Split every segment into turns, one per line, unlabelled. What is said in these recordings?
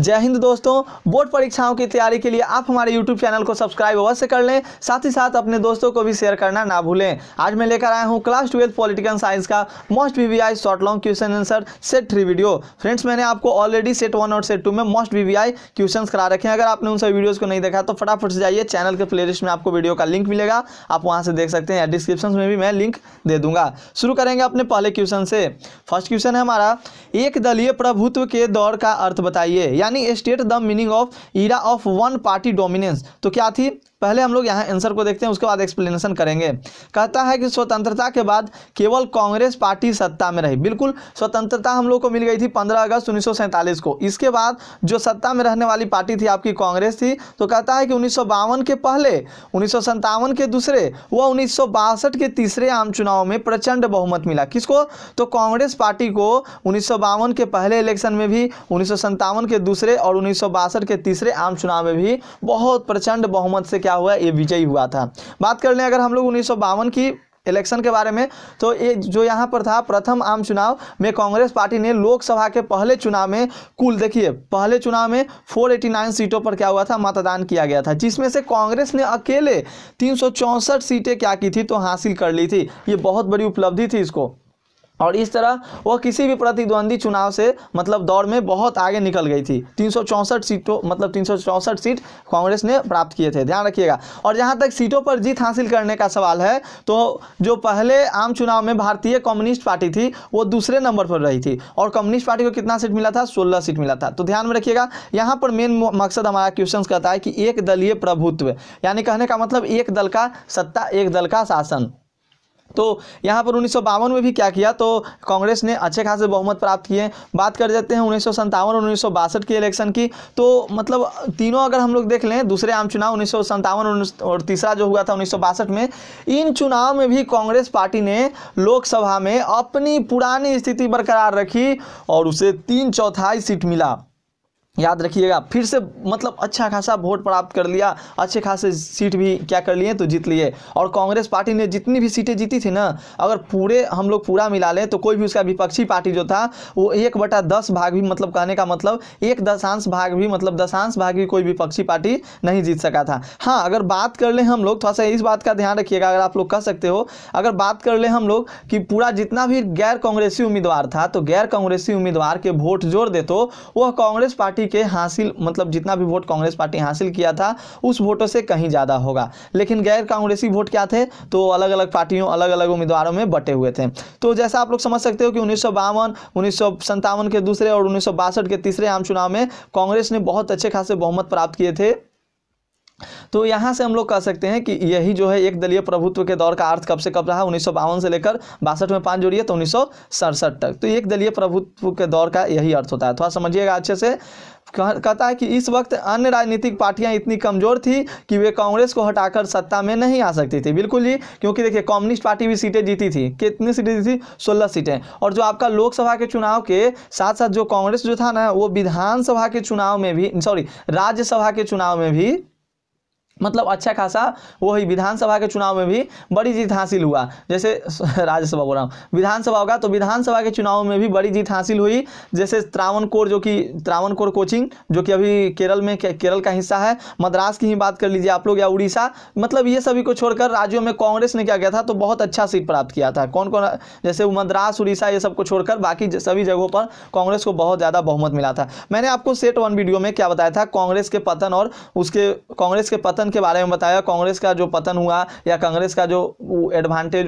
जय हिंद दोस्तों बोर्ड परीक्षाओं की तैयारी के लिए आप हमारे YouTube चैनल को सब्सक्राइब अवश्य कर लें साथ ही साथ अपने दोस्तों को भी शेयर करना ना भूलें आज मैं लेकर आया हूं क्लास ट्वेल्थ पॉलिटिकल साइंस का most V short long question answer set three video friends मैंने आपको ऑलरेडी सेट वन और सेट टू में मोस्ट वी क्वेश्चन करा रखे हैं अगर आपने उन सभी वीडियोज़ को नहीं देखा तो फटाफट से जाइए चैनल के प्ले में आपको वीडियो का लिंक मिलेगा आप वहाँ से देख सकते हैं या डिस्क्रिप्शन में भी मैं लिंक दे दूंगा शुरू करेंगे अपने पहले क्वेश्चन से फर्स्ट क्वेश्चन है हमारा एक दलीय प्रभुत्व के दौर का अर्थ बताइए यानी state the meaning of era of one party dominance तो क्या थी पहले हम लोग यहाँ आंसर को देखते हैं उसके बाद एक्सप्लेनेशन करेंगे कहता है कि स्वतंत्रता के बाद केवल कांग्रेस पार्टी सत्ता में रही बिल्कुल स्वतंत्रता हम लोग को मिल गई थी 15 अगस्त उन्नीस को इसके बाद जो सत्ता में रहने वाली पार्टी थी आपकी कांग्रेस थी तो कहता है कि उन्नीस के पहले उन्नीस के दूसरे व उन्नीस के तीसरे आम चुनाव में प्रचंड बहुमत मिला किसको तो कांग्रेस पार्टी को उन्नीस के पहले इलेक्शन में भी उन्नीस के दूसरे और उन्नीस के तीसरे आम चुनाव में भी बहुत प्रचंड बहुमत से क्या हुआ ये विजयी हुआ था बात कर लें अगर हम लोग उन्नीस की इलेक्शन के बारे में तो ये जो यहाँ पर था प्रथम आम चुनाव में कांग्रेस पार्टी ने लोकसभा के पहले चुनाव में कुल देखिए पहले चुनाव में 489 सीटों पर क्या हुआ था मतदान किया गया था जिसमें से कांग्रेस ने अकेले तीन सीटें क्या की थी तो हासिल कर ली थी ये बहुत बड़ी उपलब्धि थी इसको और इस तरह वह किसी भी प्रतिद्वंदी चुनाव से मतलब दौड़ में बहुत आगे निकल गई थी तीन सीटों मतलब तीन सीट कांग्रेस ने प्राप्त किए थे ध्यान रखिएगा और जहां तक सीटों पर जीत हासिल करने का सवाल है तो जो पहले आम चुनाव में भारतीय कम्युनिस्ट पार्टी थी वो दूसरे नंबर पर रही थी और कम्युनिस्ट पार्टी को कितना सीट मिला था सोलह सीट मिला था तो ध्यान में रखिएगा यहाँ पर मेन मकसद हमारा क्वेश्चन कहता है कि एक दलीय प्रभुत्व यानी कहने का मतलब एक दल का सत्ता एक दल का शासन तो यहाँ पर उन्नीस में भी क्या किया तो कांग्रेस ने अच्छे खासे बहुमत प्राप्त किए बात कर जाते हैं उन्नीस सौ और उन्नीस के इलेक्शन की तो मतलब तीनों अगर हम लोग देख लें दूसरे आम चुनाव उन्नीस और तीसरा जो हुआ था उन्नीस में इन चुनाव में भी कांग्रेस पार्टी ने लोकसभा में अपनी पुरानी स्थिति बरकरार रखी और उसे तीन चौथाई सीट मिला याद रखिएगा फिर से मतलब अच्छा खासा वोट प्राप्त कर लिया अच्छे खासे सीट भी क्या कर लिए तो जीत लिए और कांग्रेस पार्टी ने जितनी भी सीटें जीती थी ना अगर पूरे हम लोग पूरा मिला लें तो कोई भी उसका विपक्षी पार्टी जो था वो एक बटा दस भाग भी मतलब कहने का मतलब एक दशांश भाग भी मतलब दशांश भाग भी कोई विपक्षी पार्टी नहीं जीत सका था हाँ अगर बात कर लें हम लोग थोड़ा सा इस बात का ध्यान रखिएगा अगर आप लोग कह सकते हो अगर बात कर लें हम लोग कि पूरा जितना भी गैर कांग्रेसी उम्मीदवार था तो गैर कांग्रेसी उम्मीदवार के वोट जोड़ दे तो वह कांग्रेस पार्टी पार्टी के हासिल मतलब जितना भी वोट कांग्रेस पार्टी हासिल किया था उस वोटों से कहीं ज़्यादा होगा लेकिन गैर कांग्रेसी वोट क्या थे तो अलग अलग पार्टियों अलग अलग उम्मीदवारों में बटे हुए थे तो जैसा आप लोग समझ सकते हो कि उन्नीस सौ के दूसरे और उन्नीस के तीसरे आम चुनाव में कांग्रेस ने बहुत अच्छे खासे बहुमत प्राप्त किए थे तो यहाँ से हम लोग कह सकते हैं कि यही जो है एक दलीय प्रभुत्व के दौर का अर्थ कब से कब रहा उन्नीस से लेकर बासठ में पाँच जोड़िए तो उन्नीस तक तो एक दलीय प्रभुत्व के दौर का यही अर्थ होता है थोड़ा तो समझिएगा अच्छे से कहता है कि इस वक्त अन्य राजनीतिक पार्टियां इतनी कमजोर थी कि वे कांग्रेस को हटाकर सत्ता में नहीं आ सकती थी बिल्कुल जी क्योंकि देखिए कम्युनिस्ट पार्टी भी सीटें जीती थी कितनी सीटें जीती थी सोलह सीटें और जो आपका लोकसभा के चुनाव के साथ साथ जो कांग्रेस जो था ना वो विधानसभा के चुनाव में भी सॉरी राज्यसभा के चुनाव में भी मतलब अच्छा खासा वही विधानसभा के चुनाव में भी बड़ी जीत हासिल हुआ जैसे राज्यसभा बोल रहा हूँ विधानसभा होगा तो विधानसभा के चुनाव में भी बड़ी जीत हासिल हुई जैसे त्रावणकोर जो कि त्रावणकोर कोचिंग जो कि अभी केरल में के, केरल का हिस्सा है मद्रास की ही बात कर लीजिए आप लोग या उड़ीसा मतलब ये सभी को छोड़कर राज्यों में कांग्रेस ने क्या किया था तो बहुत अच्छा सीट प्राप्त किया था कौन कौन जैसे मद्रास उड़ीसा ये सब को छोड़कर बाकी सभी जगहों पर कांग्रेस को बहुत ज़्यादा बहुमत मिला था मैंने आपको सेट वन वीडियो में क्या बताया था कांग्रेस के पतन और उसके कांग्रेस के पतन पतन के बारे में बताया कांग्रेस का जो पतन हुआ या कांग्रेस का जो एडवांटेज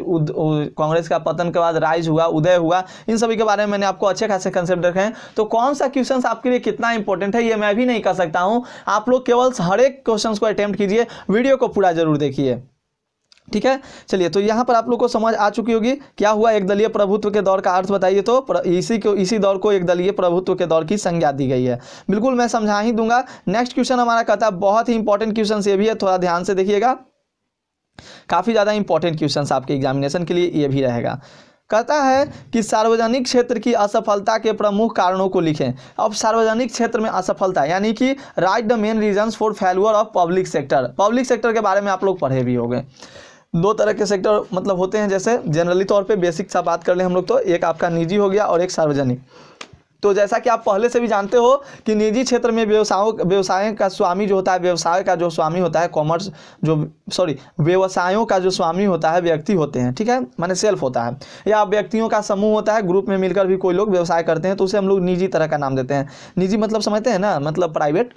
कांग्रेस का पतन के बाद राइज हुआ उदय हुआ इन सभी के बारे में मैंने आपको अच्छे खासे कंसेप्ट रखे हैं तो कौन सा क्वेश्चन आपके लिए कितना इंपॉर्टेंट है ये मैं भी नहीं कर सकता हूँ आप लोग केवल हर एक क्वेश्चन को अटैम्प्ट कीजिए वीडियो को पूरा जरूर देखिए ठीक है चलिए तो यहाँ पर आप लोग को समझ आ चुकी होगी क्या हुआ एक दलीय प्रभुत्व के दौर का अर्थ बताइए तो इसी को इसी दौर को एक दलीय प्रभुत्व के दौर की संज्ञा दी गई है बिल्कुल मैं समझा ही दूंगा नेक्स्ट क्वेश्चन हमारा कहता है बहुत ही इंपॉर्टेंट क्वेश्चन ये भी है थोड़ा ध्यान से देखिएगा काफ़ी ज़्यादा इंपॉर्टेंट क्वेश्चन आपके एग्जामिनेशन के लिए ये भी रहेगा कहता है कि सार्वजनिक क्षेत्र की असफलता के प्रमुख कारणों को लिखें अब सार्वजनिक क्षेत्र में असफलता यानी कि write the main reasons for failure of public sector public sector के बारे में आप लोग पढ़े भी होंगे दो तरह के सेक्टर मतलब होते हैं जैसे जनरली तौर पे बेसिक सा बात कर लें हम लोग तो एक आपका निजी हो गया और एक सार्वजनिक तो जैसा कि आप पहले से भी जानते हो कि निजी क्षेत्र में व्यवसायों व्यवसाय का स्वामी जो होता है व्यवसाय का जो स्वामी होता है कॉमर्स जो सॉरी व्यवसायों का जो स्वामी होता है व्यक्ति होते हैं ठीक है माने सेल्फ होता है या व्यक्तियों का समूह होता है ग्रुप में मिलकर भी कोई लोग व्यवसाय करते हैं तो उसे हम लोग निजी तरह का नाम देते हैं निजी मतलब समझते हैं ना मतलब प्राइवेट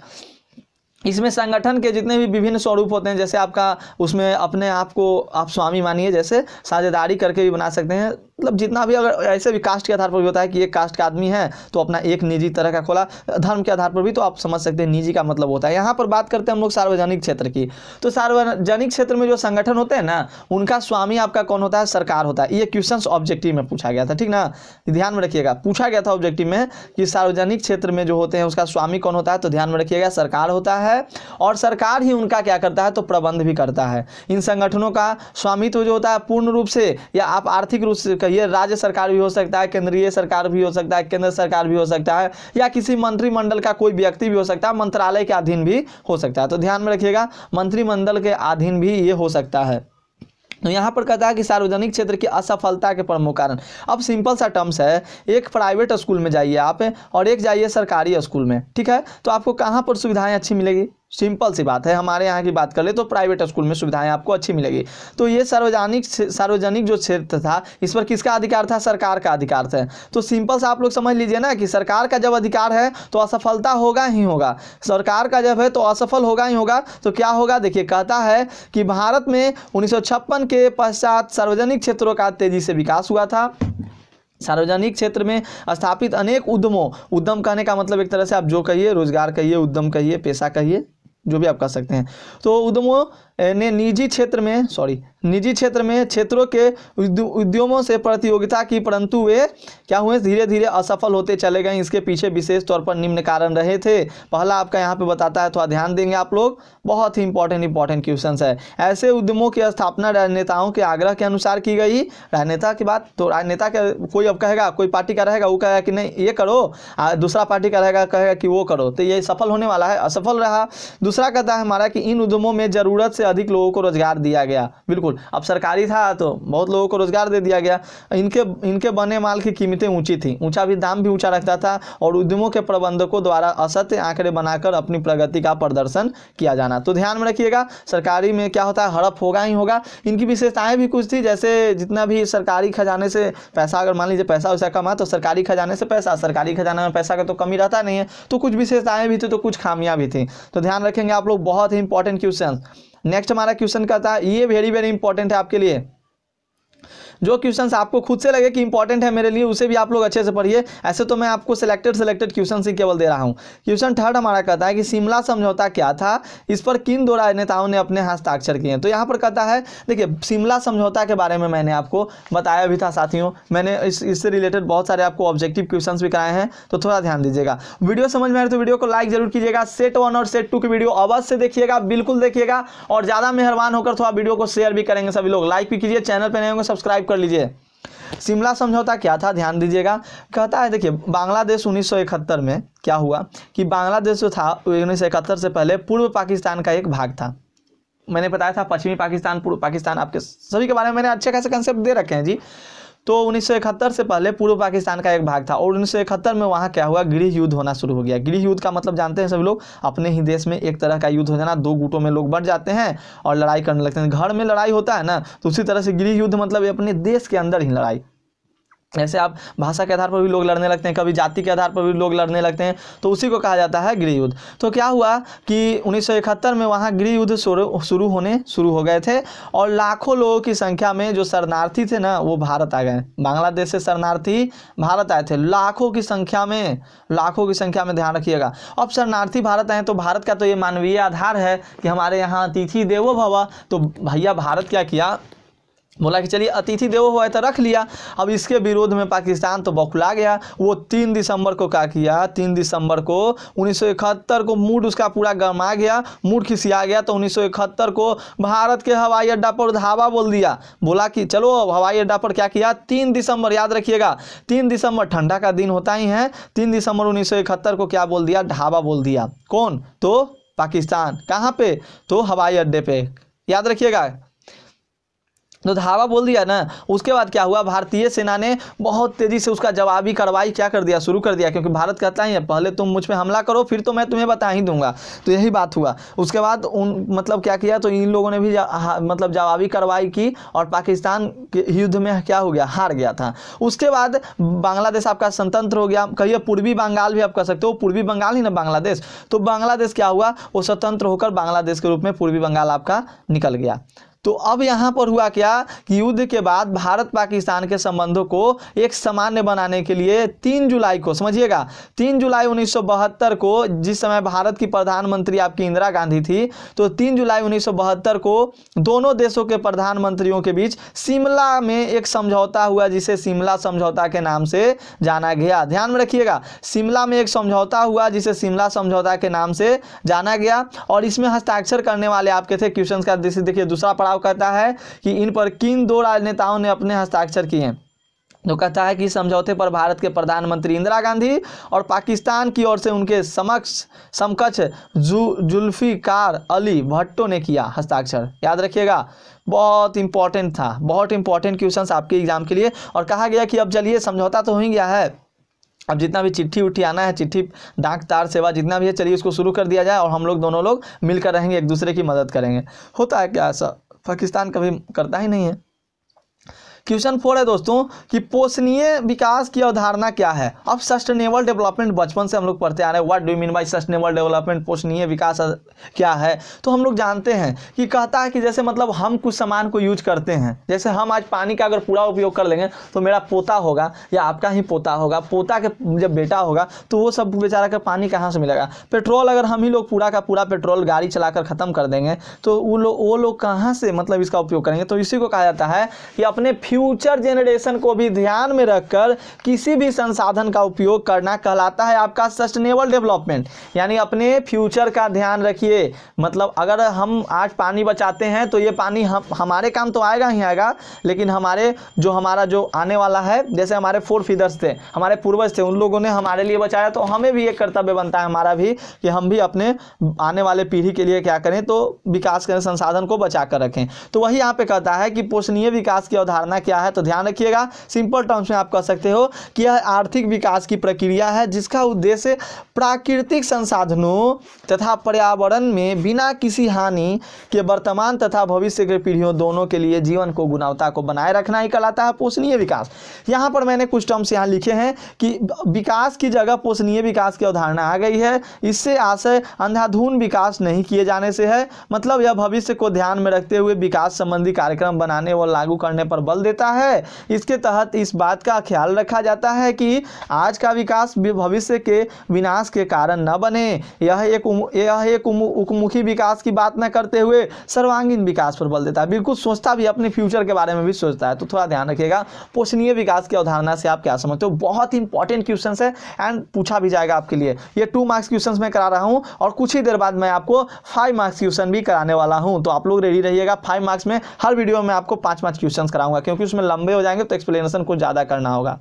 इसमें संगठन के जितने भी विभिन्न स्वरूप होते हैं जैसे आपका उसमें अपने आप को आप स्वामी मानिए जैसे साझेदारी करके भी बना सकते हैं मतलब जितना भी अगर ऐसे भी कास्ट के आधार पर भी होता है कि एक कास्ट का आदमी है तो अपना एक निजी तरह का खोला धर्म के आधार पर भी तो आप समझ सकते हैं निजी का मतलब होता है यहाँ पर बात करते हैं हम लोग सार्वजनिक क्षेत्र की तो सार्वजनिक क्षेत्र में जो संगठन होते हैं ना उनका स्वामी आपका कौन होता है सरकार होता है ये क्वेश्चन ऑब्जेक्टिव में पूछा गया था ठीक ना ध्यान में रखिएगा पूछा गया था ऑब्जेक्टिव में कि सार्वजनिक क्षेत्र में जो होते हैं उसका स्वामी कौन होता है तो ध्यान में रखिएगा सरकार होता है है और सरकार ही उनका क्या करता है तो प्रबंध भी करता है इन संगठनों का स्वामित्व जो होता है पूर्ण रूप से या आप आर्थिक रूप से कहिए राज्य सरकार भी हो सकता है केंद्रीय सरकार भी हो सकता है केंद्र सरकार भी हो सकता है या किसी मंत्रिमंडल का कोई व्यक्ति भी हो सकता है मंत्रालय के अधीन भी हो सकता है तो ध्यान में रखिएगा मंत्रिमंडल के अधीन भी ये हो सकता है तो यहाँ पर कहता है कि सार्वजनिक क्षेत्र की असफलता के प्रमुख कारण अब सिंपल सा टर्म्स है एक प्राइवेट स्कूल में जाइए आप और एक जाइए सरकारी स्कूल में ठीक है तो आपको कहाँ पर सुविधाएँ अच्छी मिलेगी सिंपल सी बात है हमारे यहाँ की बात कर ले तो प्राइवेट स्कूल में सुविधाएं आपको अच्छी मिलेगी तो ये सार्वजनिक सार्वजनिक जो क्षेत्र था इस पर किसका अधिकार था सरकार का अधिकार था तो सिंपल से आप लोग समझ लीजिए ना कि सरकार का जब अधिकार है तो असफलता होगा ही होगा सरकार का जब है तो असफल होगा ही होगा तो क्या होगा देखिए कहता है कि भारत में उन्नीस के पश्चात सार्वजनिक क्षेत्रों का तेजी से विकास हुआ था सार्वजनिक क्षेत्र में स्थापित अनेक उद्यमों उद्यम कहने का मतलब एक तरह से आप जो कहिए रोजगार कहिए उद्यम कहिए पैसा कहिए जो भी आप कह सकते हैं तो उधम ने निजी क्षेत्र में सॉरी निजी क्षेत्र में क्षेत्रों के उद्यमों से प्रतियोगिता की परंतु वे क्या हुए धीरे धीरे असफल होते चले गए इसके पीछे विशेष तौर पर निम्न कारण रहे थे पहला आपका यहाँ पे बताता है थोड़ा ध्यान देंगे आप लोग बहुत ही इंपॉर्टेंट इंपॉर्टेंट क्वेश्चन है ऐसे उद्यमों की स्थापना राजनेताओं के आग्रह के अनुसार की गई राजनेता की बात तो राजनेता का कोई अब कहेगा कोई पार्टी का रहेगा वो कहेगा कि नहीं ये करो दूसरा पार्टी का रहेगा कहेगा कि वो करो तो ये सफल होने वाला है असफल रहा दूसरा कहता है हमारा कि इन उद्यमों में ज़रूरत से अधिक लोगों को रोजगार दिया गया बिल्कुल अब सरकारी था तो बहुत लोगों को रोजगार दे दिया गया इनके इनके बने माल की कीमतें ऊंची थी ऊंचा भी दाम भी ऊंचा रखता था और उद्यमों के प्रबंधकों द्वारा असत्य आंकड़े बनाकर अपनी प्रगति का प्रदर्शन किया जाना तो ध्यान में रखिएगा सरकारी में क्या होता है हड़प होगा ही होगा इनकी विशेषताएं भी कुछ थी जैसे जितना भी सरकारी खजाने से पैसा अगर मान लीजिए पैसा वैसा कमा तो सरकारी खजाने से पैसा सरकारी खजाना में पैसा का तो कमी रहता नहीं है तो कुछ विशेषताएं भी थी तो कुछ खामियां भी थी तो ध्यान रखेंगे आप लोग बहुत ही इंपॉर्टेंट क्वेश्चन नेक्स्ट हमारा क्वेश्चन कहता है ये वेरी वेरी इंपॉर्टेंट है आपके लिए जो क्वेश्चन आपको खुद से लगे कि इंपॉर्टेंट है मेरे लिए उसे भी आप लोग अच्छे से पढ़िए ऐसे तो मैं आपको सिलेक्टेड सिलेक्टेड क्वेश्चन ही केवल दे रहा हूँ क्वेश्चन थर्ड हमारा कहता है कि शिमला समझौता क्या था इस पर किन दो राजनेताओं ने अपने हस्ताक्षर किए तो यहाँ पर कहता है देखिए शिमला समझौता के बारे में मैंने आपको बताया भी था साथियों मैंने इससे रिलेटेड बहुत सारे आपको ऑब्जेक्टिव क्वेश्चन भी कराए हैं तो थोड़ा ध्यान दीजिएगा वीडियो समझ में आए तो वीडियो को लाइक जरूर कीजिएगा सेट वन और सेट टू की वीडियो अवश्य देखिएगा बिल्कुल देखिएगा और ज़्यादा मेहरबान होकर थोड़ा वीडियो को शेयर भी करेंगे सभी लोग लाइक भी कीजिए चैनल पर नहीं होंगे सब्सक्राइब कर लीजिए शिमला समझौता क्या था ध्यान दीजिएगा कहता है देखिए बांग्लादेश उन्नीस में क्या हुआ कि बांग्लादेश जो था उन्नीस से पहले पूर्व पाकिस्तान का एक भाग था मैंने बताया था पश्चिमी पाकिस्तान पूर्व पाकिस्तान आपके सभी के बारे में मैंने अच्छे खासे कंसेप्ट दे रखे हैं जी तो उन्नीस से पहले पूर्व पाकिस्तान का एक भाग था और उन्नीस में वहाँ क्या हुआ गृह युद्ध होना शुरू हो गया गृह युद्ध का मतलब जानते हैं सभी लोग अपने ही देश में एक तरह का युद्ध हो जाना दो गुटों में लोग बढ़ जाते हैं और लड़ाई करने लगते हैं घर में लड़ाई होता है ना तो उसी तरह से गृह युद्ध मतलब अपने देश के अंदर ही लड़ाई ऐसे आप भाषा के आधार पर भी लोग लड़ने लगते हैं कभी जाति के आधार पर भी लोग लड़ने लगते हैं तो उसी को कहा जाता है गृह युद्ध तो क्या हुआ कि 1971 में वहाँ गृह युद्ध शुरू होने शुरू हो गए थे और लाखों लोगों की संख्या में जो शरणार्थी थे ना वो भारत आ गए बांग्लादेश से शरणार्थी भारत आए थे लाखों की संख्या में लाखों की संख्या में ध्यान रखिएगा अब शरणार्थी भारत आए तो भारत का तो ये मानवीय आधार है कि हमारे यहाँ अतिथि देवो भवा तो भैया भारत क्या किया बोला कि चलिए अतिथि देवो हुआ है तो रख लिया अब इसके विरोध में पाकिस्तान तो बौखला गया वो तीन दिसंबर को क्या किया तीन दिसंबर को इकहत्तर को मूड उसका पूरा गरमा गया मूड खिसिया गया तो इकहत्तर को भारत के हवाई अड्डा पर धावा बोल दिया बोला कि चलो हवाई अड्डा पर क्या किया तीन दिसंबर याद रखिएगा तीन दिसंबर ठंडा का दिन होता ही है तीन दिसंबर उन्नीस को क्या बोल दिया ढाबा बोल दिया कौन तो पाकिस्तान कहाँ पे तो हवाई अड्डे पे याद रखिएगा जो तो धावा बोल दिया ना उसके बाद क्या हुआ भारतीय सेना ने बहुत तेज़ी से उसका जवाबी कार्रवाई क्या कर दिया शुरू कर दिया क्योंकि भारत कहता ही है पहले तुम मुझ पर हमला करो फिर तो मैं तुम्हें बता ही दूंगा तो यही बात हुआ उसके बाद उन मतलब क्या किया तो इन लोगों ने भी जा, मतलब जवाबी कार्रवाई की और पाकिस्तान के युद्ध में क्या हो गया हार गया था उसके बाद बांग्लादेश आपका स्वतंत्र हो गया कहिए पूर्वी बंगाल भी आप कह सकते हो पूर्वी बंगाल ही ना बांग्लादेश तो बांग्लादेश क्या हुआ वो स्वतंत्र होकर बांग्लादेश के रूप में पूर्वी बंगाल आपका निकल गया तो अब यहाँ पर हुआ क्या कि युद्ध के बाद भारत पाकिस्तान के संबंधों को एक सामान्य बनाने के लिए तीन जुलाई को समझिएगा तीन जुलाई उन्नीस को जिस समय भारत की प्रधानमंत्री आपकी इंदिरा गांधी थी तो तीन जुलाई उन्नीस को दोनों देशों के प्रधानमंत्रियों के बीच शिमला में एक समझौता हुआ जिसे शिमला समझौता के नाम से जाना गया ध्यान में रखिएगा शिमला में एक समझौता हुआ जिसे शिमला समझौता के नाम से जाना गया और इसमें हस्ताक्षर करने वाले आपके थे क्वेश्चन का देखिए दूसरा पड़ा प्रस्ताव करता है कि इन पर किन दो राजनेताओं ने अपने हस्ताक्षर किए हैं जो तो कहता है कि समझौते पर भारत के प्रधानमंत्री इंदिरा गांधी और पाकिस्तान की ओर से उनके समक्ष समकक्ष जु जुल्फ़िकार अली भट्टो ने किया हस्ताक्षर याद रखिएगा बहुत इंपॉर्टेंट था बहुत इंपॉर्टेंट क्वेश्चंस आपके एग्जाम के लिए और कहा गया कि अब चलिए समझौता तो हो ही गया है अब जितना भी चिट्ठी उठी आना है चिट्ठी डाक तार सेवा जितना भी है चलिए उसको शुरू कर दिया जाए और हम लोग दोनों लोग मिलकर रहेंगे एक दूसरे की मदद करेंगे होता है क्या ऐसा पाकिस्तान कभी करता ही नहीं है क्वेश्चन फोर है दोस्तों कि पोषणीय विकास की अवधारणा क्या है अब सस्टेनेबल डेवलपमेंट बचपन से हम लोग पढ़ते आ रहे हैं what do mean by sustainable development पोषणीय विकास क्या है तो हम लोग जानते हैं कि कहता है कि जैसे मतलब हम कुछ सामान को यूज करते हैं जैसे हम आज पानी का अगर पूरा उपयोग कर लेंगे तो मेरा पोता होगा या आपका ही पोता होगा पोता के जब बेटा होगा तो वो सब बेचारा का पानी कहाँ से मिलेगा पेट्रोल अगर हम ही लोग पूरा का पूरा पेट्रोल गाड़ी चलाकर ख़त्म कर देंगे तो वो लोग वो लोग कहाँ से मतलब इसका उपयोग करेंगे तो इसी को कहा जाता है कि अपने फ्यूचर जेनरेशन को भी ध्यान में रखकर किसी भी संसाधन का उपयोग करना कहलाता है आपका सस्टेनेबल डेवलपमेंट यानी अपने फ्यूचर का ध्यान रखिए मतलब अगर हम आज पानी बचाते हैं तो ये पानी हम हमारे काम तो आएगा ही आएगा लेकिन हमारे जो हमारा जो आने वाला है जैसे हमारे फोर फीदर्स थे हमारे पूर्वज थे उन लोगों ने हमारे लिए बचाया तो हमें भी एक कर्तव्य बनता है हमारा भी कि हम भी अपने आने वाले पीढ़ी के लिए क्या करें तो विकास करें संसाधन को बचा कर रखें तो वही यहाँ पे कहता है कि पोषणीय विकास की अवधारणा करना क्या है तो ध्यान रखिएगा सिंपल टर्म्स में आप कह सकते हो कि यह आर्थिक विकास की प्रक्रिया है जिसका उद्देश्य प्राकृतिक संसाधनों तथा पर्यावरण में बिना किसी हानि के वर्तमान तथा भविष्य के पीढ़ियों दोनों के लिए जीवन को गुणवत्ता को बनाए रखना ही कहलाता है पोषणीय विकास यहाँ पर मैंने कुछ टर्म्स यहाँ लिखे हैं कि विकास की जगह पोषणीय विकास की अवधारणा आ गई है इससे आशय अंधाधुन विकास नहीं किए जाने से है मतलब यह भविष्य को ध्यान में रखते हुए विकास संबंधी कार्यक्रम बनाने व लागू करने पर बल दे देता है इसके तहत इस बात का ख्याल रखा जाता है कि आज का विकास भविष्य के विनाश के कारण न बने यह एक यह एक उपमुखी विकास की बात न करते हुए सर्वांगीण विकास पर बल देता है बिल्कुल सोचता भी अपने फ्यूचर के बारे में भी सोचता है तो थोड़ा ध्यान रखिएगा पोषणीय विकास की अवधारणा से आप क्या समझते हो बहुत इंपॉर्टेंट क्वेश्चन है एंड पूछा भी जाएगा आपके लिए ये टू मार्क्स क्वेश्चन मैं करा रहा हूँ और कुछ ही देर बाद मैं आपको फाइव मार्क्स क्वेश्चन भी कराने वाला हूँ तो आप लोग रेडी रहिएगा फाइव मार्क्स में हर वीडियो में आपको पाँच मार्क्स क्वेश्चन कराऊंगा क्योंकि क्योंकि उसमें लंबे हो जाएंगे तो एक्सप्लेनेशन कुछ ज़्यादा करना होगा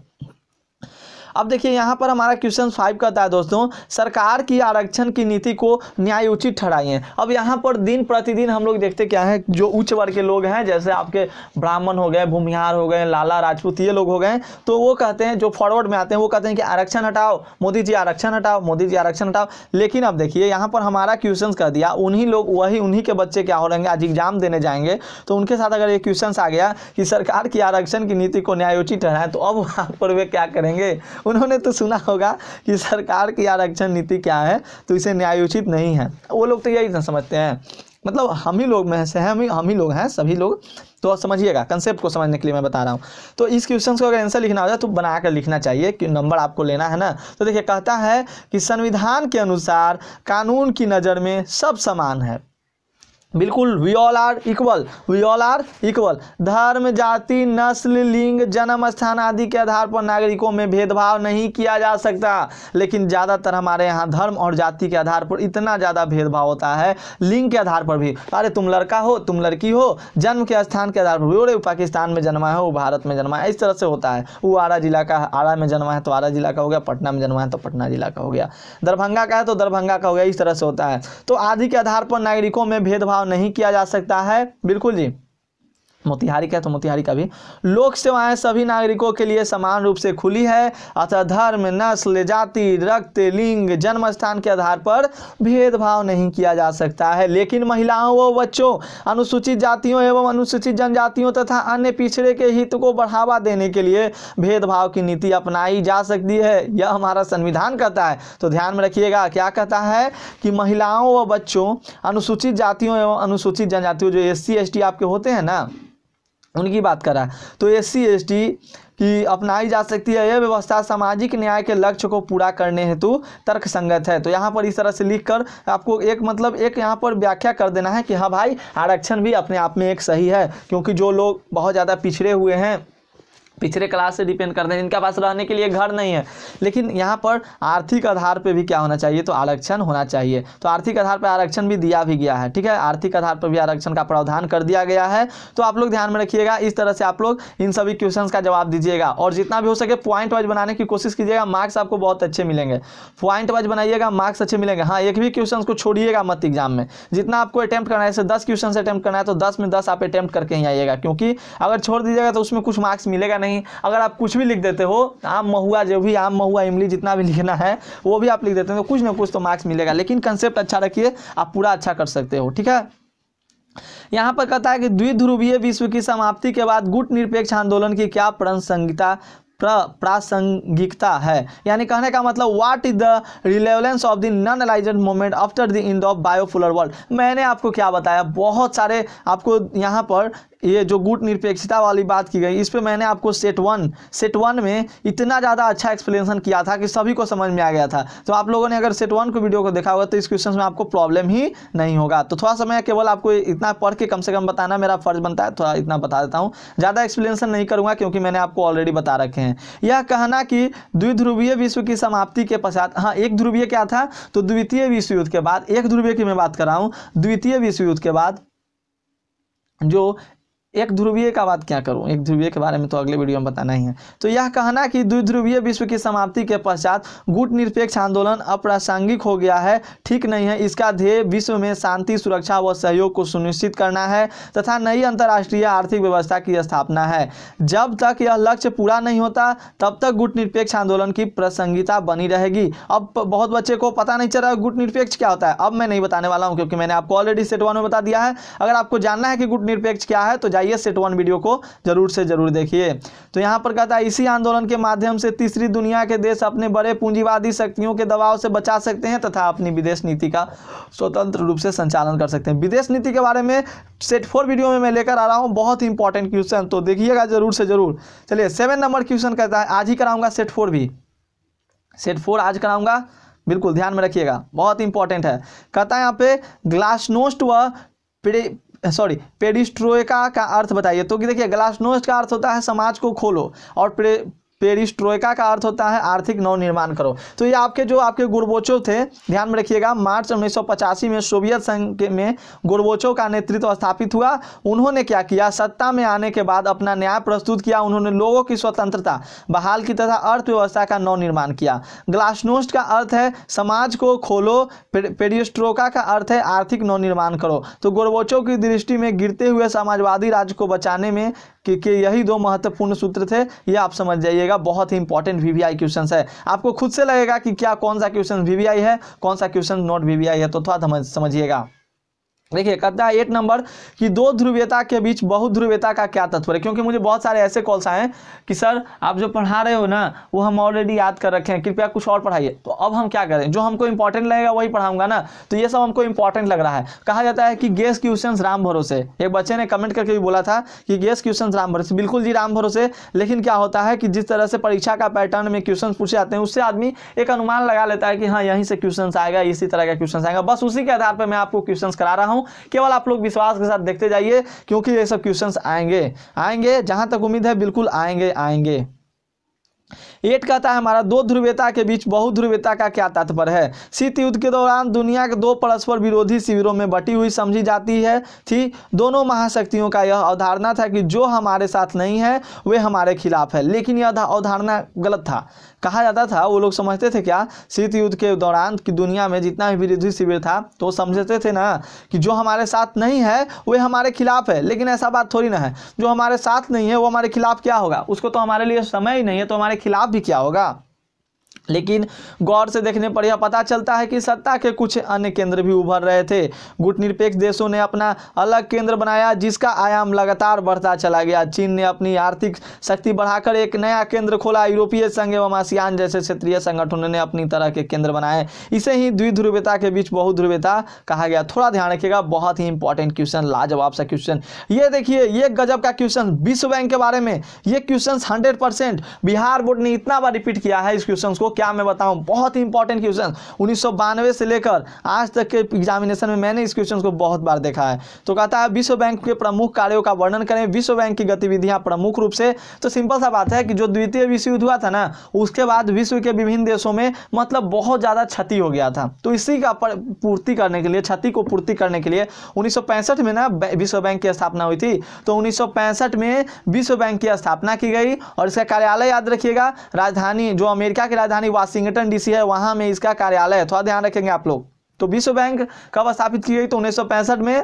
अब देखिए यहाँ पर हमारा क्वेश्चन फाइव कहता है दोस्तों सरकार की आरक्षण की नीति को न्याय उचित ठहराइए अब यहाँ पर दिन प्रतिदिन हम लोग देखते क्या है जो उच्च वर्ग के लोग हैं जैसे आपके ब्राह्मण हो गए भूमिहार हो गए लाला राजपूत ये लोग हो गए तो वो कहते हैं जो फॉरवर्ड में आते हैं वो कहते हैं कि आरक्षण हटाओ मोदी जी आरक्षण हटाओ मोदी जी आरक्षण हटाओ लेकिन अब देखिए यहाँ पर हमारा क्वेश्चन कर दिया उन्हीं लोग वही उन्हीं के बच्चे क्या हो रहेंगे आज एग्जाम देने जाएंगे तो उनके साथ अगर ये क्वेश्चन आ गया कि सरकार की आरक्षण की नीति को न्यायोचित ठहराएं तो अब वहाँ पर वे क्या करेंगे उन्होंने तो सुना होगा कि सरकार की आरक्षण नीति क्या है तो इसे न्यायोचित नहीं है वो लोग तो यही ना समझते हैं मतलब हम ही लोग में से हैं हम ही हम ही लोग हैं सभी लोग तो समझिएगा कंसेप्ट को समझने के लिए मैं बता रहा हूँ तो इस क्वेश्चन को अगर आंसर लिखना होगा तो बना कर लिखना चाहिए कि नंबर आपको लेना है ना तो देखिए कहता है कि संविधान के अनुसार कानून की नज़र में सब समान है बिल्कुल we all are equal we all are equal धर्म जाति नस्ल लिंग जन्म स्थान आदि के आधार पर नागरिकों में भेदभाव नहीं किया जा सकता लेकिन ज़्यादातर हमारे यहाँ धर्म और जाति के आधार पर इतना ज़्यादा भेदभाव होता है लिंग के आधार पर भी अरे तुम लड़का हो तुम लड़की हो जन्म के स्थान के आधार पर भी अरे पाकिस्तान में जन्मा है वो भारत में जन्मा है इस तरह से होता है वो आरा जिला का आरा में जन्मा है तो आरा जिला का हो गया पटना में जन्मा है तो पटना जिला का हो गया दरभंगा का है तो दरभंगा का हो गया इस तरह से होता है तो आदि के आधार पर नागरिकों में भेदभाव बदलाव नहीं किया जा सकता है बिल्कुल जी मोतिहारी का तो मोतिहारी का भी लोक सेवाएं सभी नागरिकों के लिए समान रूप से खुली है अतः धर्म नस्ल जाति रक्त लिंग जन्म स्थान के आधार पर भेदभाव नहीं किया जा सकता है लेकिन महिलाओं व बच्चों अनुसूचित जातियों एवं अनुसूचित जनजातियों तथा अन्य पिछड़े के हित को बढ़ावा देने के लिए भेदभाव की नीति अपनाई जा सकती है यह हमारा संविधान कहता है तो ध्यान में रखिएगा क्या कहता है कि महिलाओं व बच्चों अनुसूचित जातियों एवं अनुसूचित जनजातियों जो एस सी आपके होते हैं ना उनकी बात करा तो एस तो एस सी की अपनाई जा सकती है यह व्यवस्था सामाजिक न्याय के लक्ष्य को पूरा करने हेतु तर्कसंगत है तो यहाँ पर इस तरह से लिख कर आपको एक मतलब एक यहाँ पर व्याख्या कर देना है कि हाँ भाई आरक्षण भी अपने आप में एक सही है क्योंकि जो लोग बहुत ज़्यादा पिछड़े हुए हैं पिछड़े क्लास से डिपेंड करते हैं जिनका पास रहने के लिए घर नहीं है लेकिन यहाँ पर आर्थिक आधार पर भी क्या होना चाहिए तो आरक्षण होना चाहिए तो आर्थिक आधार पर आरक्षण भी दिया भी गया है ठीक है आर्थिक आधार पर भी आरक्षण का प्रावधान कर दिया गया है तो आप लोग ध्यान में रखिएगा इस तरह से आप लोग इन सभी क्वेश्चन का जवाब दीजिएगा और जितना भी हो सके पॉइंट वाइज बनाने की कोशिश कीजिएगा मार्क्स आपको बहुत अच्छे मिलेंगे पॉइंट वाइज बनाइएगा मार्क्स अच्छे मिलेंगे हाँ एक भी क्वेश्चन को छोड़िएगा मत एग्जाम में जितना आपको अटैम्प्ट करना है जैसे दस क्वेश्चन अटैम्प्ट करना है तो दस में दस आप अटैम्प्ट करके ही आइएगा क्योंकि अगर छोड़ दीजिएगा तो उसमें कुछ मार्क्स मिलेगा नहीं नहीं अगर आप कुछ भी लिख देते हो आम महुआ जो भी आम महुआ इमली जितना भी लिखना है वो भी आप लिख देते हैं तो कुछ ना कुछ तो मार्क्स मिलेगा लेकिन कंसेप्ट अच्छा रखिए आप पूरा अच्छा कर सकते हो ठीक है यहाँ पर कहता है कि द्विध्रुवीय विश्व की समाप्ति के बाद गुट निरपेक्ष आंदोलन की क्या प्रसंगिता प्रासंगिकता है यानी कहने का मतलब what is the relevance of the non aligned moment after the end of bipolar world मैंने आपको क्या बताया बहुत सारे आपको यहाँ पर ये जो गुट निरपेक्षता वाली बात की गई इस पर मैंने आपको सेट वन सेट वन में इतना ज़्यादा अच्छा एक्सप्लेनेशन किया था कि सभी को समझ में आ गया था तो आप लोगों ने अगर सेट वन को वीडियो को देखा होगा तो इस क्वेश्चन में आपको प्रॉब्लम ही नहीं होगा तो थोड़ा सा केवल आपको इतना पढ़ के कम से कम बताना मेरा फर्ज बनता है थोड़ा इतना बता देता हूँ ज़्यादा एक्सप्लेनेशन नहीं करूँगा क्योंकि मैंने आपको ऑलरेडी बता रखे हैं यह कहना कि द्विध्रुवीय विश्व की समाप्ति के पश्चात हाँ एक ध्रुवीय क्या था तो द्वितीय विश्व युद्ध के बाद एक ध्रुवीय की मैं बात कर रहा हूँ द्वितीय विश्व युद्ध के बाद जो एक ध्रुवीय का बात क्या करूं एक ध्रुवीय के बारे में तो अगले वीडियो में बताना ही है तो यह कहना कि द्विध्रुवीय विश्व की समाप्ति के पश्चात गुट निरपेक्ष आंदोलन अप्रासंगिक हो गया है ठीक नहीं है इसका ध्येय विश्व में शांति सुरक्षा व सहयोग को सुनिश्चित करना है तथा नई अंतर्राष्ट्रीय आर्थिक व्यवस्था की स्थापना है जब तक यह लक्ष्य पूरा नहीं होता तब तक गुट निरपेक्ष आंदोलन की प्रसंगिता बनी रहेगी अब बहुत बच्चे को पता नहीं चल रहा है गुट निरपेक्ष क्या होता है अब मैं नहीं बताने वाला हूँ क्योंकि मैंने आपको ऑलरेडी सेट वन में बता दिया है अगर आपको जानना है कि गुट निरपेक्ष क्या है तो जाइए सेट वन वीडियो को जरूर से जरूर देखिए तो यहाँ पर कहता है इसी आंदोलन के माध्यम से तीसरी दुनिया के देश अपने बड़े पूंजीवादी शक्तियों के दबाव से बचा सकते हैं तथा अपनी विदेश नीति का स्वतंत्र रूप से संचालन कर सकते हैं विदेश नीति के बारे में सेट फोर वीडियो में मैं लेकर आ रहा हूँ बहुत इंपॉर्टेंट क्वेश्चन तो देखिएगा जरूर से जरूर चलिए सेवन नंबर क्वेश्चन कहता है आज ही कराऊंगा सेट फोर भी सेट फोर आज कराऊंगा बिल्कुल ध्यान में रखिएगा बहुत इंपॉर्टेंट है कहता है यहाँ पे ग्लासनोस्ट व सॉरी पेडिस्ट्रोएका का अर्थ बताइए तो कि देखिए ग्लासनोस्ट का अर्थ होता है समाज को खोलो और पेरिस्ट्रोइका का अर्थ होता है आर्थिक नवनिर्माण करो तो ये आपके जो आपके गुरबोचो थे ध्यान में रखिएगा मार्च उन्नीस में सोवियत संघ में गुरबोचो का नेतृत्व स्थापित हुआ उन्होंने क्या किया सत्ता में आने के बाद अपना न्याय प्रस्तुत किया उन्होंने लोगों की स्वतंत्रता बहाल की तथा अर्थव्यवस्था का नवनिर्माण किया ग्लासनोस्ट का अर्थ है समाज को खोलो पेरिस्ट्रोका का अर्थ है आर्थिक नवनिर्माण करो तो गोरबोचो की दृष्टि में गिरते हुए समाजवादी राज्य को बचाने में क्योंकि यही दो महत्वपूर्ण सूत्र थे ये आप समझ जाइएगा बहुत ही इंपॉर्टेंट वी क्वेश्चन है आपको खुद से लगेगा कि क्या कौन सा क्वेश्चन वी है कौन सा क्वेश्चन नॉट वी है तो थोड़ा समझिएगा देखिए कहता है एक नंबर कि दो ध्रुवीयता के बीच बहुध्रुवीयता का क्या तत्व है क्योंकि मुझे बहुत सारे ऐसे कॉल्स आए कि सर आप जो पढ़ा रहे हो ना वो हम ऑलरेडी याद कर रखे हैं कृपया कुछ और पढ़ाइए तो अब हम क्या करें जो हमको इंपॉर्टेंट लगेगा वही पढ़ाऊंगा ना तो ये सब हमको इंपॉर्टेंट लग रहा है कहा जाता है कि गेस क्वेश्चन राम भरोसे एक बच्चे ने कमेंट करके भी बोला था कि गेस क्वेश्चन राम भरोसे बिल्कुल जी राम भरोसे लेकिन क्या होता है कि जिस तरह से परीक्षा का पैटर्न में क्वेश्चन पूछे जाते हैं उससे आदमी एक अनुमान लगा लेता है कि हाँ यहीं से क्वेश्चन आएगा इसी तरह का क्वेश्चन आएगा बस उसी के आधार पर मैं आपको क्वेश्चन करा रहा हूँ हूँ केवल आप लोग विश्वास के साथ देखते जाइए क्योंकि ये सब क्वेश्चन आएंगे आएंगे जहाँ तक उम्मीद है बिल्कुल आएंगे आएंगे एट कहता है हमारा दो ध्रुवीयता के बीच बहु बहुध्रुवीयता का क्या तात्पर्य है शीत युद्ध के दौरान दुनिया के दो परस्पर विरोधी शिविरों में बटी हुई समझी जाती है थी दोनों महाशक्तियों का यह अवधारणा था कि जो हमारे साथ नहीं है वे हमारे खिलाफ है लेकिन यह अवधारणा गलत था कहा जाता था वो लोग समझते थे क्या शीत युद्ध के दौरान कि दुनिया में जितना भी विरोधी शिविर था तो वो समझते थे ना कि जो हमारे साथ नहीं है वे हमारे खिलाफ है लेकिन ऐसा बात थोड़ी ना है जो हमारे साथ नहीं है वो हमारे खिलाफ क्या होगा उसको तो हमारे लिए समय ही नहीं है तो हमारे खिलाफ भी क्या होगा लेकिन गौर से देखने पर यह पता चलता है कि सत्ता के कुछ अन्य केंद्र भी उभर रहे थे गुटनिरपेक्ष देशों ने अपना अलग केंद्र बनाया जिसका आयाम लगातार बढ़ता चला गया चीन ने अपनी आर्थिक शक्ति बढ़ाकर एक नया केंद्र खोला यूरोपीय संघ एवं आसियान जैसे क्षेत्रीय संगठनों ने अपनी तरह के केंद्र बनाए इसे ही द्विध्रुवता के बीच बहुध्रुवता कहा गया थोड़ा ध्यान रखिएगा बहुत ही इंपॉर्टेंट क्वेश्चन लाजवाब सा क्वेश्चन ये देखिए ये गजब का क्वेश्चन विश्व बैंक के बारे में ये क्वेश्चन हंड्रेड बिहार बोर्ड ने इतना बार रिपीट किया है इस क्वेश्चन को क्या मैं बताऊँ बहुत ही इंपॉर्टेंट क्वेश्चन उन्नीस से लेकर आज तक के एग्जामिनेशन में मैंने इस क्वेश्चन को बहुत बार देखा है तो कहता है विश्व बैंक के प्रमुख कार्यों का वर्णन करें विश्व बैंक की गतिविधियाँ प्रमुख रूप से तो सिंपल सा बात है कि जो द्वितीय विश्व युद्ध हुआ था ना उसके बाद विश्व के विभिन्न देशों में मतलब बहुत ज़्यादा क्षति हो गया था तो इसी का पूर्ति करने के लिए क्षति को पूर्ति करने के लिए उन्नीस में ना विश्व बैंक की स्थापना हुई थी तो उन्नीस में विश्व बैंक की स्थापना की गई और इसका कार्यालय याद रखिएगा राजधानी जो अमेरिका की राजधानी राजधानी वाशिंगटन डीसी है वहां में इसका कार्यालय है थोड़ा ध्यान रखेंगे आप लोग तो विश्व बैंक कब स्थापित की गई तो उन्नीस में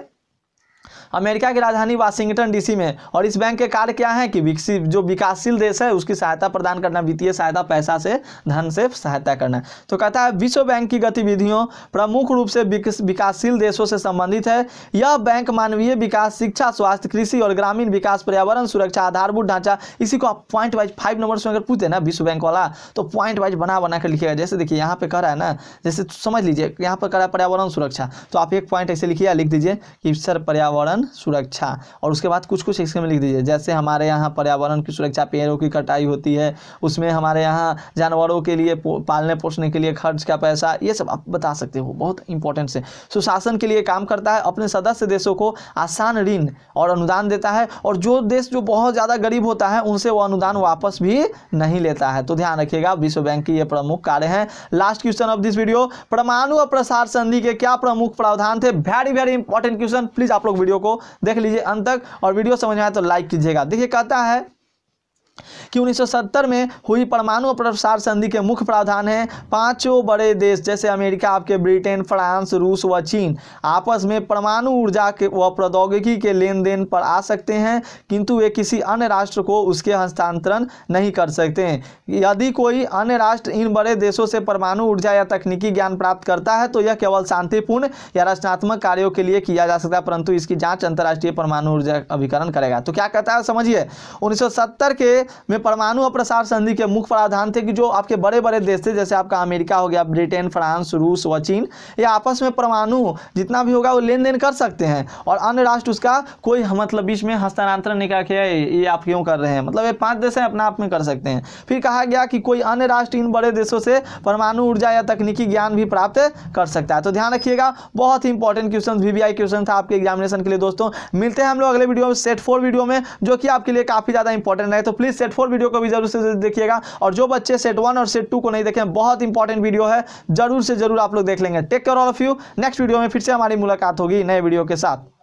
अमेरिका की राजधानी वाशिंगटन डीसी में और इस बैंक के कार्य क्या है कि विकसित जो विकासशील देश है उसकी सहायता प्रदान करना वित्तीय सहायता पैसा से धन से सहायता करना तो कहता है विश्व बैंक की गतिविधियों प्रमुख रूप से विकासशील देशों से संबंधित है यह बैंक मानवीय विकास शिक्षा स्वास्थ्य कृषि और ग्रामीण विकास पर्यावरण सुरक्षा आधारभूत ढांचा इसी को आप पॉइंट वाइज फाइव नंबर से अगर पूछते ना विश्व बैंक वाला तो पॉइंट वाइज बना बना कर लिखेगा जैसे देखिए यहाँ पे कह रहा है ना जैसे समझ लीजिए यहाँ पर कह रहा है पर्यावरण सुरक्षा तो आप एक पॉइंट ऐसे लिखिए लिख दीजिए कि सर पर्यावरण सुरक्षा और उसके बाद कुछ कुछ इसके में लिख दीजिए जैसे हमारे यहाँ पर्यावरण की सुरक्षा पेड़ों की कटाई होती है उसमें हमारे यहाँ जानवरों के लिए पालने पोषने के लिए खर्च का पैसा ये सब आप बता सकते हो बहुत इंपॉर्टेंट से सुशासन के लिए काम करता है अपने सदस्य देशों को आसान ऋण और अनुदान देता है और जो देश जो बहुत ज़्यादा गरीब होता है उनसे वो अनुदान वापस भी नहीं लेता है तो ध्यान रखिएगा विश्व बैंक की ये प्रमुख कार्य हैं last question of this video परमाणु और प्रसार संधि के क्या प्रमुख प्रावधान थे very very important question please आप लोग वीडियो को को देख लीजिए अंत तक और वीडियो समझ में आए तो लाइक कीजिएगा देखिए कहता है कि 1970 में हुई परमाणु प्रसार संधि के मुख्य प्रावधान हैं पांचों बड़े देश जैसे अमेरिका आपके ब्रिटेन फ्रांस रूस व चीन आपस में परमाणु ऊर्जा के व प्रौद्योगिकी के लेन देन पर आ सकते हैं किंतु वे किसी अन्य राष्ट्र को उसके हस्तांतरण नहीं कर सकते हैं यदि कोई अन्य राष्ट्र इन बड़े देशों से परमाणु ऊर्जा या तकनीकी ज्ञान प्राप्त करता है तो यह केवल शांतिपूर्ण या रचनात्मक कार्यों के लिए किया जा सकता है परंतु इसकी जाँच अंतर्राष्ट्रीय परमाणु ऊर्जा अभिकरण करेगा तो क्या कहता है समझिए उन्नीस के में परमाणु अप्रसार संधि के मुख्य प्रावधान थे कि जो आपके बड़े बड़े देश थे जैसे आपका अमेरिका हो गया ब्रिटेन फ्रांस रूस व चीन ये आपस में परमाणु जितना भी होगा वो लेन देन कर सकते हैं और अन्य राष्ट्र उसका कोई मतलब बीच में हस्तांतरण नहीं करके ये आप क्यों कर रहे हैं मतलब ये पाँच देश हैं अपने आप में कर सकते हैं फिर कहा गया कि कोई अन्य राष्ट्र इन बड़े देशों से परमाणु ऊर्जा या तकनीकी ज्ञान भी प्राप्त कर सकता है तो ध्यान रखिएगा बहुत ही इंपॉर्टेंट क्वेश्चन वी क्वेश्चन था आपके एग्जामिनेशन के लिए दोस्तों मिलते हैं हम लोग अगले वीडियो में सेट फोर वीडियो में जो कि आपके लिए काफ़ी ज़्यादा इंपॉर्टेंट है तो प्लीज़ सेट फोर वीडियो को भी जरूर से देखिएगा और जो बच्चे सेट वन और सेट टू को नहीं देखें बहुत इंपॉर्टेंट वीडियो है जरूर से जरूर आप लोग देख लेंगे take care all of you next video में फिर से हमारी मुलाकात होगी नए वीडियो के साथ